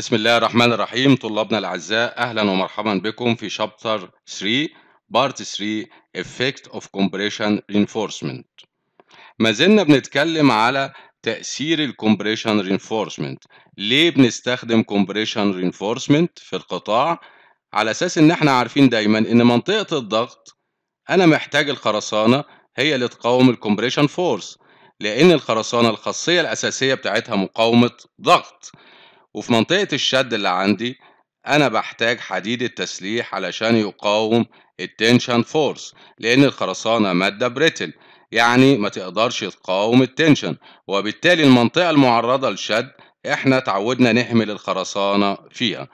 بسم الله الرحمن الرحيم طلابنا الاعزاء اهلا ومرحبا بكم في شابتر 3 بارت 3 effect of compression reinforcement ما زلنا بنتكلم على تاثير الكومبريشن رينفورسمنت ليه بنستخدم كومبريشن رينفورسمنت في القطاع على اساس ان احنا عارفين دايما ان منطقه الضغط انا محتاج الخرسانه هي اللي تقاوم الكومبريشن فورس لان الخرسانه الخاصيه الاساسيه بتاعتها مقاومه ضغط وفي منطقة الشد اللي عندي أنا بحتاج حديد التسليح علشان يقاوم التنشن فورس لأن الخرسانة مادة بريتل يعني ما تقدرش تقاوم التنشن وبالتالي المنطقة المعرضة للشد احنا تعودنا نحمل الخرسانة فيها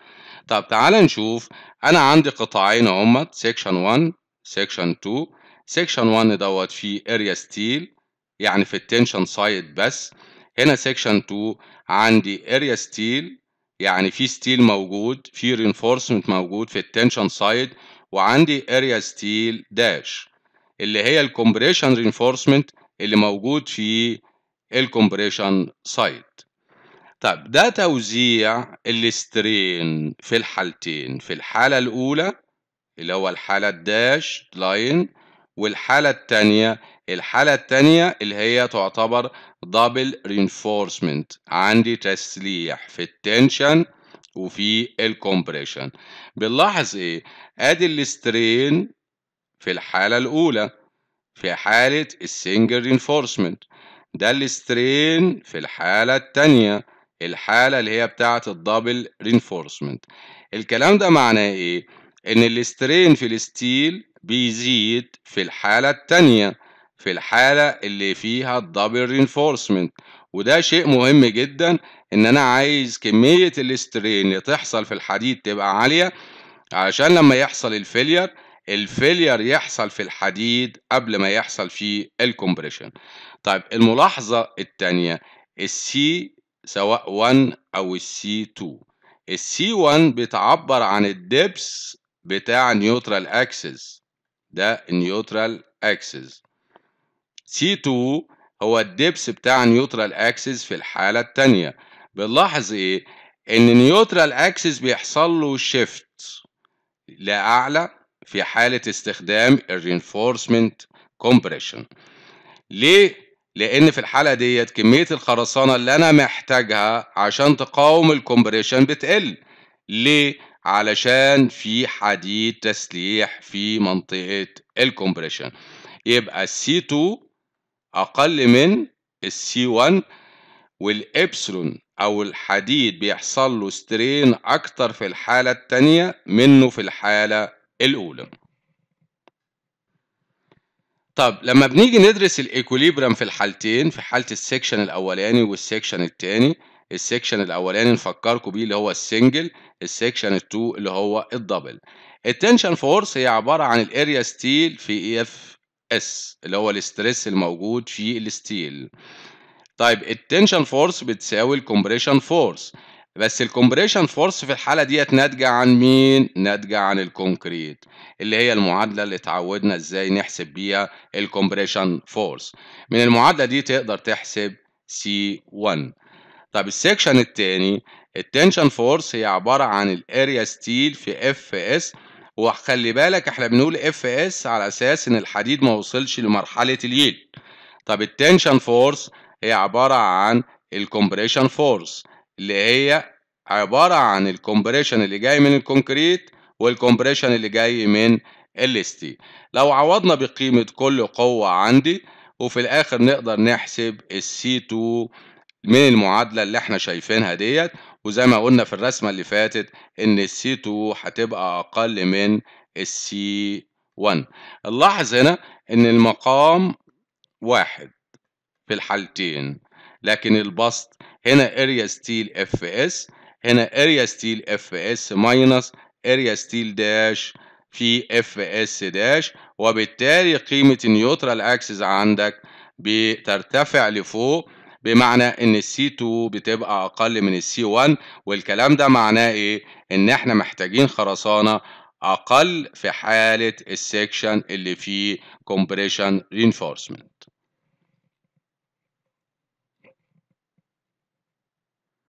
طب تعال نشوف انا عندي قطاعين هما سيكشن 1 سيكشن 2 سيكشن 1 دوت فيه اريا ستيل يعني في التنشن سايد بس هنا سيكشن 2 عندي اريا ستيل يعني في ستيل موجود في رينفورسمنت موجود في التنشن سايد وعندي اريا ستيل داش اللي هي الكومبريشن رينفورسمنت اللي موجود في الكومبريشن سايد طب ده توزيع الاسترين في الحالتين في الحالة الأولى اللي هو الحالة الداش لاين والحالة التانية الحالة التانية اللي هي تعتبر دبل رينفورسمنت عندي تسليح في التنشن وفي الكمبريشن بنلاحظ ايه ادي السترين في الحالة الاولى في حالة السنجل رينفورسمنت ده السترين في الحالة التانية الحالة اللي هي بتاعة الدبل رينفورسمنت الكلام ده معناه ايه ان السترين في الستيل بيزيد في الحالة التانية في الحالة اللي فيها الدبل رينفورسمنت وده شيء مهم جدا ان انا عايز كمية الاسترين اللي تحصل في الحديد تبقى عالية علشان لما يحصل الفيلير الفيلير يحصل في الحديد قبل ما يحصل في الكمبريشن طيب الملاحظة التانية السي سواء 1 او السي 2 السي 1 بتعبر عن الدبس بتاع نيوترال اكسس ده النيوترال اكسس C2 هو الدبس بتاع النيوترال اكسس في الحالة التانية بنلاحظ ايه ان النيوترال اكسس بيحصل له شيفت لأعلى في حالة استخدام الرينفورسمنت كومبريشن ليه لان في الحاله ديت كميه الخرسانه اللي انا محتاجها عشان تقاوم الكومبريشن بتقل ليه علشان في حديد تسليح في منطقة الكومبريشن يبقى c 2 أقل من c 1 والإبسلون أو الحديد بيحصل له سترين أكتر في الحالة التانية منه في الحالة الأولى طب لما بنيجي ندرس الإيكوليبرم في الحالتين في حالة السكشن الأولاني والسكشن التاني السكشن الاولاني نفكركم بيه اللي هو السنجل السكشن التو اللي هو الدبل التنشن فورس هي عباره عن الاريا ستيل في اي اف اس اللي هو الاسترس الموجود في الستيل طيب التنشن فورس بتساوي الكومبريشن فورس بس الكومبريشن فورس في الحاله ديت ناتجه عن مين ناتجه عن الكونكريت اللي هي المعادله اللي اتعودنا ازاي نحسب بيها الكومبريشن فورس من المعادله دي تقدر تحسب سي 1 طب السكشن التاني التنشن فورس هي عبارة عن الاريا ستيل في اف اس وخلي بالك احنا بنقول اف اس على اساس ان الحديد ما وصلش لمرحلة اليل طب التنشن فورس هي عبارة عن الكومبريشن فورس اللي هي عبارة عن الكومبريشن اللي جاي من الكونكريت والكومبريشن اللي جاي من الستي لو عوضنا بقيمة كل قوة عندي وفي الاخر نقدر نحسب السي 2 من المعادلة اللي احنا شايفينها ديت وزي ما قلنا في الرسمة اللي فاتت ان السي 2 هتبقى اقل من السي 1 نلاحظ هنا ان المقام واحد في الحالتين لكن البسط هنا اريا ستيل اف اس هنا اريا ستيل اف اس ماينس اريا ستيل داش في اف اس داش وبالتالي قيمة النيوترال اكسس عندك بترتفع لفوق بمعنى ان السي 2 بتبقى اقل من السي 1 والكلام ده معناه ايه ان احنا محتاجين خرسانه اقل في حاله السكشن اللي فيه compression reinforcement